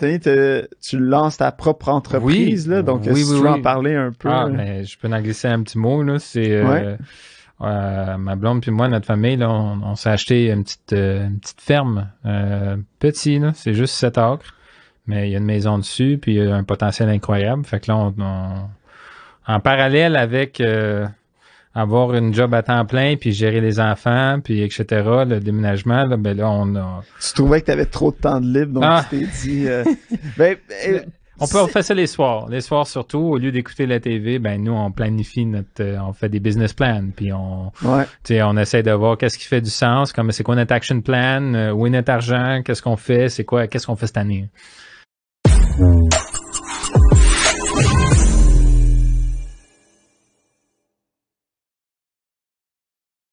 tu lances ta propre entreprise, là, donc oui, tu veux en parler un peu. Ah, ben, je peux en glisser un petit mot. Là, c'est, euh, euh, ma blonde puis moi, notre famille, on, s'est acheté une petite, euh, petite ferme Petit, petite, c'est juste 7 acres, mais il y a une maison dessus, puis il y a un potentiel incroyable. Fait que là, on, en parallèle avec avoir une job à temps plein, puis gérer les enfants, puis etc., le déménagement, là, ben là, on a... Tu trouvais que tu avais trop de temps de libre, donc ah! tu t'es dit... Euh, ben, euh, on peut faire ça les soirs. Les soirs surtout, au lieu d'écouter la TV, ben nous, on planifie notre... Euh, on fait des business plans, puis on... sais on essaie de voir qu'est-ce qui fait du sens, comme c'est quoi notre action plan, où est notre argent, qu'est-ce qu'on fait, c'est quoi, qu'est-ce qu'on fait cette année.